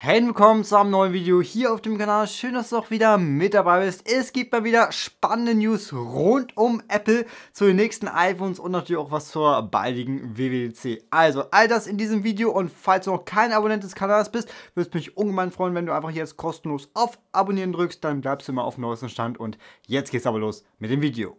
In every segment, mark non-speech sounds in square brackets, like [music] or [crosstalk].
Hey, willkommen zu einem neuen Video hier auf dem Kanal. Schön, dass du auch wieder mit dabei bist. Es gibt mal wieder spannende News rund um Apple zu den nächsten iPhones und natürlich auch was zur baldigen WWDC. Also, all das in diesem Video und falls du noch kein Abonnent des Kanals bist, würde würdest mich ungemein freuen, wenn du einfach jetzt kostenlos auf Abonnieren drückst, dann bleibst du immer auf dem neuesten Stand und jetzt geht's aber los mit dem Video.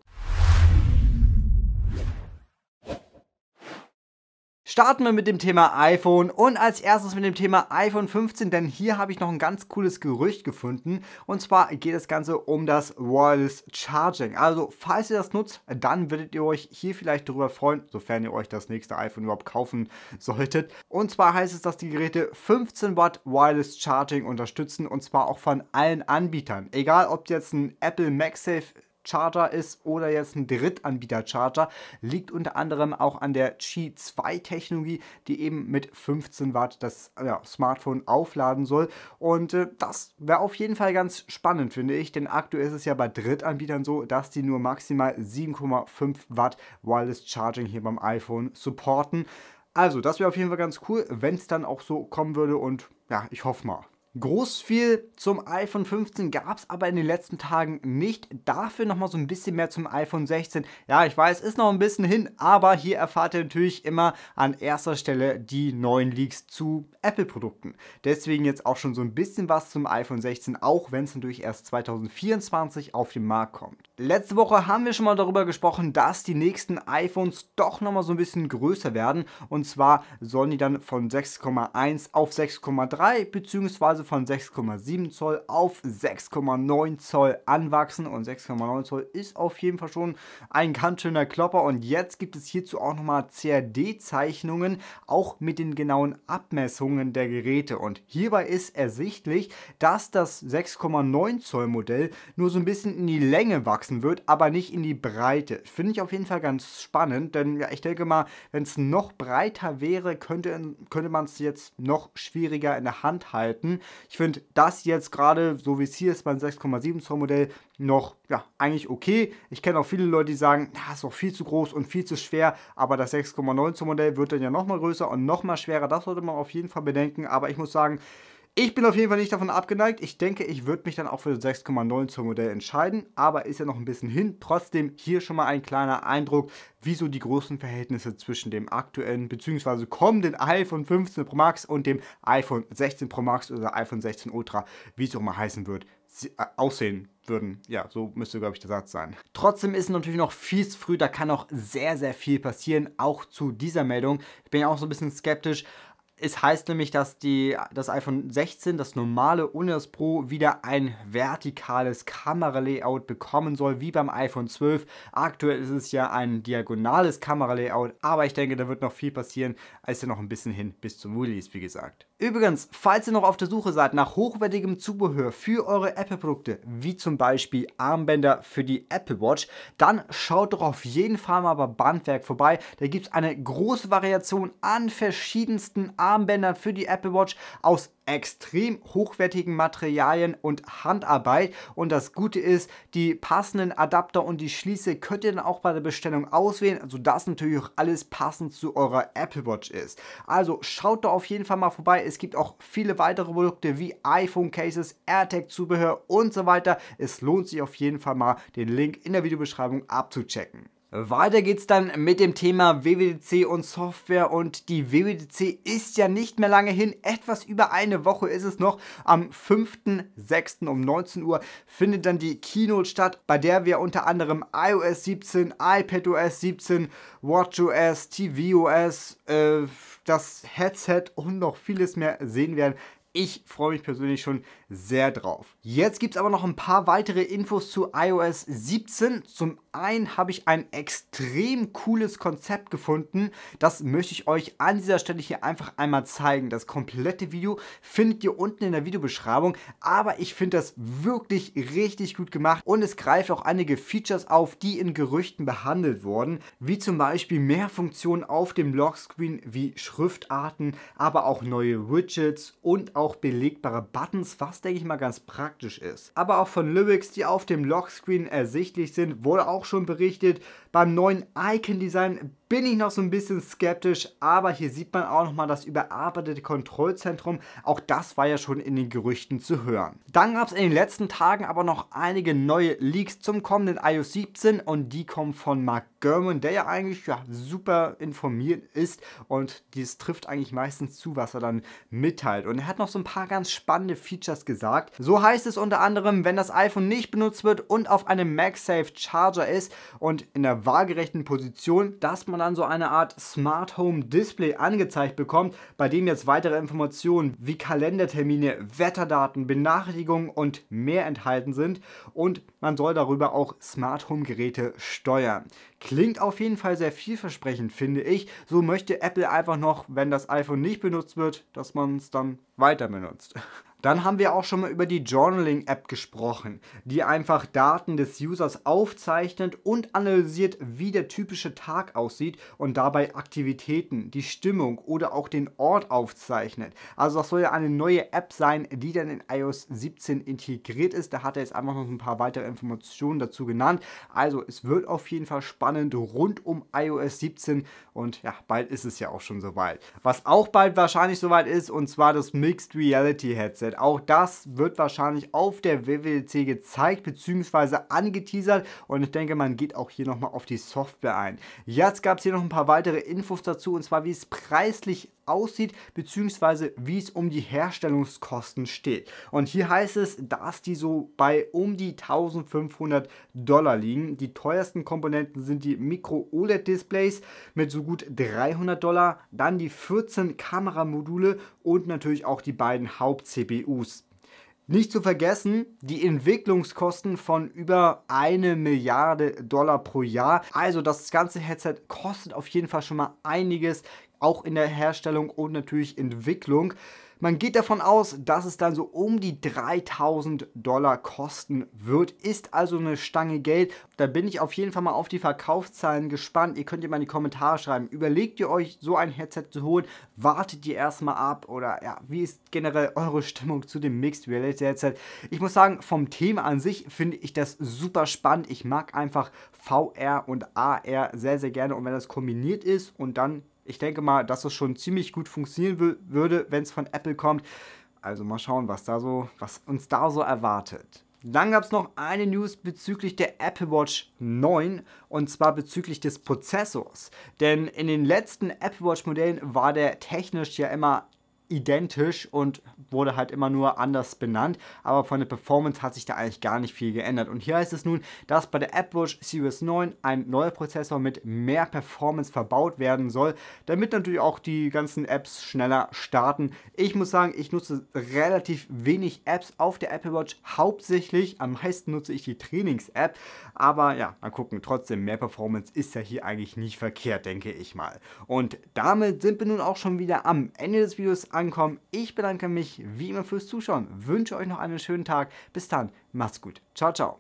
Starten wir mit dem Thema iPhone und als erstes mit dem Thema iPhone 15, denn hier habe ich noch ein ganz cooles Gerücht gefunden und zwar geht das Ganze um das Wireless Charging. Also falls ihr das nutzt, dann würdet ihr euch hier vielleicht darüber freuen, sofern ihr euch das nächste iPhone überhaupt kaufen solltet. Und zwar heißt es, dass die Geräte 15 Watt Wireless Charging unterstützen und zwar auch von allen Anbietern. Egal ob jetzt ein Apple MagSafe Charger ist oder jetzt ein Drittanbieter Charger. Liegt unter anderem auch an der Qi 2 Technologie, die eben mit 15 Watt das ja, Smartphone aufladen soll. Und äh, das wäre auf jeden Fall ganz spannend, finde ich, denn aktuell ist es ja bei Drittanbietern so, dass die nur maximal 7,5 Watt Wireless Charging hier beim iPhone supporten. Also, das wäre auf jeden Fall ganz cool, wenn es dann auch so kommen würde und ja, ich hoffe mal. Groß viel zum iPhone 15 gab es aber in den letzten Tagen nicht. Dafür nochmal so ein bisschen mehr zum iPhone 16. Ja, ich weiß, ist noch ein bisschen hin, aber hier erfahrt ihr natürlich immer an erster Stelle die neuen Leaks zu Apple-Produkten. Deswegen jetzt auch schon so ein bisschen was zum iPhone 16, auch wenn es natürlich erst 2024 auf den Markt kommt. Letzte Woche haben wir schon mal darüber gesprochen, dass die nächsten iPhones doch nochmal so ein bisschen größer werden. Und zwar sollen die dann von 6,1 auf 6,3 bzw von 6,7 Zoll auf 6,9 Zoll anwachsen und 6,9 Zoll ist auf jeden Fall schon ein ganz schöner Klopper und jetzt gibt es hierzu auch nochmal CAD-Zeichnungen, auch mit den genauen Abmessungen der Geräte und hierbei ist ersichtlich, dass das 6,9 Zoll Modell nur so ein bisschen in die Länge wachsen wird, aber nicht in die Breite. Finde ich auf jeden Fall ganz spannend, denn ja, ich denke mal, wenn es noch breiter wäre, könnte, könnte man es jetzt noch schwieriger in der Hand halten. Ich finde das jetzt gerade, so wie es hier ist, beim 6,7 Zoll Modell noch, ja, eigentlich okay. Ich kenne auch viele Leute, die sagen, das ist doch viel zu groß und viel zu schwer, aber das 6,9 Zoll Modell wird dann ja nochmal größer und nochmal schwerer. Das sollte man auf jeden Fall bedenken, aber ich muss sagen, ich bin auf jeden Fall nicht davon abgeneigt. Ich denke, ich würde mich dann auch für das 6,9 Zoll Modell entscheiden, aber ist ja noch ein bisschen hin. Trotzdem hier schon mal ein kleiner Eindruck, wieso die großen Verhältnisse zwischen dem aktuellen bzw. kommenden iPhone 15 Pro Max und dem iPhone 16 Pro Max oder iPhone 16 Ultra, wie es auch mal heißen wird, äh, aussehen würden. Ja, so müsste, glaube ich, der Satz sein. Trotzdem ist natürlich noch viel zu früh, da kann noch sehr, sehr viel passieren, auch zu dieser Meldung. Ich bin ja auch so ein bisschen skeptisch, es heißt nämlich, dass die, das iPhone 16, das normale ohne das Pro, wieder ein vertikales Kameralayout bekommen soll, wie beim iPhone 12. Aktuell ist es ja ein diagonales Kameralayout, aber ich denke, da wird noch viel passieren. ja also noch ein bisschen hin bis zum Release, wie gesagt. Übrigens, falls ihr noch auf der Suche seid nach hochwertigem Zubehör für eure Apple-Produkte, wie zum Beispiel Armbänder für die Apple Watch, dann schaut doch auf jeden Fall mal bei Bandwerk vorbei. Da gibt es eine große Variation an verschiedensten Armbändern für die Apple Watch aus extrem hochwertigen Materialien und Handarbeit. Und das Gute ist, die passenden Adapter und die Schließe könnt ihr dann auch bei der Bestellung auswählen, sodass also natürlich auch alles passend zu eurer Apple Watch ist. Also schaut da auf jeden Fall mal vorbei. Es gibt auch viele weitere Produkte wie iPhone Cases, AirTag Zubehör und so weiter. Es lohnt sich auf jeden Fall mal, den Link in der Videobeschreibung abzuchecken. Weiter geht's dann mit dem Thema WWDC und Software und die WWDC ist ja nicht mehr lange hin. Etwas über eine Woche ist es noch. Am 5.6. um 19 Uhr findet dann die Keynote statt, bei der wir unter anderem iOS 17, iPadOS 17, WatchOS, tvOS, äh, das Headset und noch vieles mehr sehen werden. Ich freue mich persönlich schon sehr drauf. Jetzt gibt es aber noch ein paar weitere Infos zu iOS 17. Zum einen habe ich ein extrem cooles Konzept gefunden. Das möchte ich euch an dieser Stelle hier einfach einmal zeigen. Das komplette Video findet ihr unten in der Videobeschreibung. Aber ich finde das wirklich richtig gut gemacht und es greift auch einige Features auf, die in Gerüchten behandelt wurden. Wie zum Beispiel mehr Funktionen auf dem Lockscreen wie Schriftarten, aber auch neue Widgets und auch auch belegbare Buttons, was denke ich mal ganz praktisch ist. Aber auch von Lyrics, die auf dem Lockscreen ersichtlich sind, wurde auch schon berichtet. Beim neuen Icon-Design bin ich noch so ein bisschen skeptisch, aber hier sieht man auch nochmal das überarbeitete Kontrollzentrum. Auch das war ja schon in den Gerüchten zu hören. Dann gab es in den letzten Tagen aber noch einige neue Leaks zum kommenden iOS 17 und die kommen von Mark Gurman, der ja eigentlich ja, super informiert ist und dies trifft eigentlich meistens zu, was er dann mitteilt. Und er hat noch so ein paar ganz spannende Features gesagt. So heißt es unter anderem, wenn das iPhone nicht benutzt wird und auf einem MagSafe Charger ist und in der waagerechten Position, dass man man dann so eine Art Smart Home Display angezeigt bekommt, bei dem jetzt weitere Informationen wie Kalendertermine, Wetterdaten, Benachrichtigungen und mehr enthalten sind und man soll darüber auch Smart Home Geräte steuern. Klingt auf jeden Fall sehr vielversprechend, finde ich. So möchte Apple einfach noch, wenn das iPhone nicht benutzt wird, dass man es dann weiter benutzt. [laughs] Dann haben wir auch schon mal über die Journaling-App gesprochen, die einfach Daten des Users aufzeichnet und analysiert, wie der typische Tag aussieht und dabei Aktivitäten, die Stimmung oder auch den Ort aufzeichnet. Also das soll ja eine neue App sein, die dann in iOS 17 integriert ist. Da hat er jetzt einfach noch ein paar weitere Informationen dazu genannt. Also es wird auf jeden Fall spannend rund um iOS 17 und ja, bald ist es ja auch schon soweit. Was auch bald wahrscheinlich soweit ist, und zwar das Mixed Reality Headset Headset. Auch das wird wahrscheinlich auf der WWDC gezeigt bzw. angeteasert und ich denke, man geht auch hier nochmal auf die Software ein. Jetzt gab es hier noch ein paar weitere Infos dazu und zwar wie es preislich aussieht, beziehungsweise wie es um die Herstellungskosten steht. Und hier heißt es, dass die so bei um die 1500 Dollar liegen. Die teuersten Komponenten sind die Micro-OLED-Displays mit so gut 300 Dollar, dann die 14 Kameramodule und natürlich auch die beiden Haupt-CPUs. Nicht zu vergessen, die Entwicklungskosten von über eine Milliarde Dollar pro Jahr. Also das ganze Headset kostet auf jeden Fall schon mal einiges auch in der Herstellung und natürlich Entwicklung. Man geht davon aus, dass es dann so um die 3000 Dollar kosten wird. Ist also eine Stange Geld. Da bin ich auf jeden Fall mal auf die Verkaufszahlen gespannt. Ihr könnt ja mal in die Kommentare schreiben. Überlegt ihr euch, so ein Headset zu holen? Wartet ihr erstmal ab? Oder ja, wie ist generell eure Stimmung zu dem Mixed Reality Headset? Ich muss sagen, vom Thema an sich finde ich das super spannend. Ich mag einfach VR und AR sehr, sehr gerne. Und wenn das kombiniert ist und dann ich denke mal, dass es schon ziemlich gut funktionieren würde, wenn es von Apple kommt. Also mal schauen, was, da so, was uns da so erwartet. Dann gab es noch eine News bezüglich der Apple Watch 9 und zwar bezüglich des Prozessors. Denn in den letzten Apple Watch Modellen war der technisch ja immer identisch und wurde halt immer nur anders benannt, aber von der Performance hat sich da eigentlich gar nicht viel geändert. Und hier heißt es nun, dass bei der Apple Watch Series 9 ein neuer Prozessor mit mehr Performance verbaut werden soll, damit natürlich auch die ganzen Apps schneller starten. Ich muss sagen, ich nutze relativ wenig Apps auf der Apple Watch, hauptsächlich, am meisten nutze ich die Trainings-App, aber ja, mal gucken, trotzdem mehr Performance ist ja hier eigentlich nicht verkehrt, denke ich mal. Und damit sind wir nun auch schon wieder am Ende des Videos ankommen. Ich bedanke mich wie immer fürs Zuschauen, wünsche euch noch einen schönen Tag. Bis dann, macht's gut. Ciao, ciao.